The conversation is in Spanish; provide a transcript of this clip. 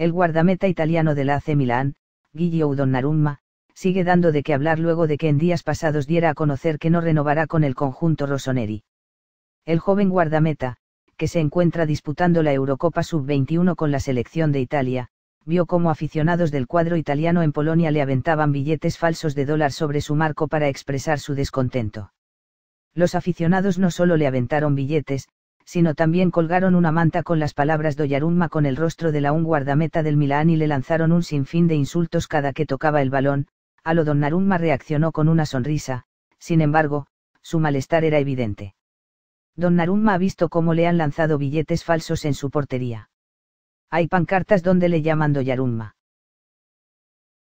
El guardameta italiano de la AC Milán, Guillo Donnarumma, sigue dando de qué hablar luego de que en días pasados diera a conocer que no renovará con el conjunto Rossoneri. El joven guardameta, que se encuentra disputando la Eurocopa Sub-21 con la selección de Italia, vio cómo aficionados del cuadro italiano en Polonia le aventaban billetes falsos de dólar sobre su marco para expresar su descontento. Los aficionados no solo le aventaron billetes, sino también colgaron una manta con las palabras Doyarumma con el rostro de la un guardameta del Milán y le lanzaron un sinfín de insultos cada que tocaba el balón, a lo don Narumma reaccionó con una sonrisa, sin embargo, su malestar era evidente. Don Narumma ha visto cómo le han lanzado billetes falsos en su portería. Hay pancartas donde le llaman Doyarumma.